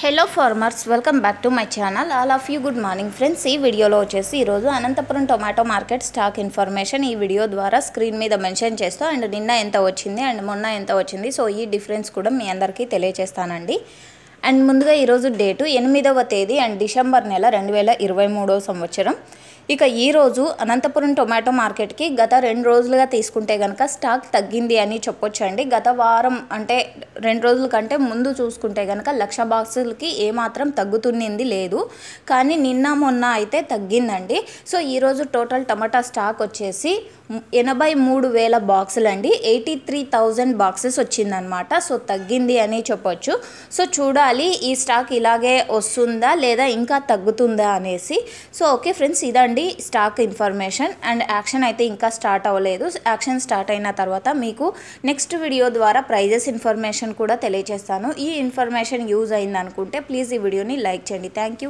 hello farmers welcome back to my channel all of you good morning friends ఈ వీడియోలో వచ్చేసి ఈరోజు Anantapur tomato market stock information ఈ video ద్వారా స్క్రీన్ మీద మెన్షన్ చేస్తూ అండ్ నిన్న ఎంత వచ్చింది అండ్ మొన్న ఎంత వచ్చింది సో ఈ డిఫరెన్స్ కూడా మీ అందరికీ తెలియజేస్తానండి అండ్ ముందుగా ఈరోజు డేటు ఎనిమిదవ తేదీ అండ్ డిసెంబర్ నెల రెండు వేల ఇరవై సంవత్సరం ఇక ఈరోజు అనంతపురం టొమాటో మార్కెట్కి గత రెండు రోజులుగా తీసుకుంటే కనుక స్టాక్ తగ్గింది అని చెప్పొచ్చండి గత వారం అంటే రెండు రోజుల కంటే ముందు చూసుకుంటే కనుక లక్ష బాక్సులకి ఏమాత్రం తగ్గుతున్నింది లేదు కానీ నిన్న మొన్న అయితే తగ్గిందండి సో ఈరోజు టోటల్ టమాటా స్టాక్ వచ్చేసి ఎనభై మూడు వేల బాక్సులు అండి ఎయిటీ త్రీ థౌజండ్ బాక్సెస్ వచ్చిందనమాట సో తగ్గింది అని చెప్పొచ్చు సో చూడాలి ఈ స్టాక్ ఇలాగే వస్తుందా లేదా ఇంకా తగ్గుతుందా అనేసి సో ఓకే ఫ్రెండ్స్ ఇదండి స్టాక్ ఇన్ఫర్మేషన్ అండ్ యాక్షన్ అయితే ఇంకా స్టార్ట్ అవ్వలేదు యాక్షన్ స్టార్ట్ అయిన తర్వాత మీకు నెక్స్ట్ వీడియో ద్వారా ప్రైజెస్ ఇన్ఫర్మేషన్ ఇన్ఫర్మేషన్ కూడా తెలియజేస్తాను ఈ ఇన్ఫర్మేషన్ యూజ్ అయిందనుకుంటే ప్లీజ్ ఈ వీడియోని లైక్ చేయండి థ్యాంక్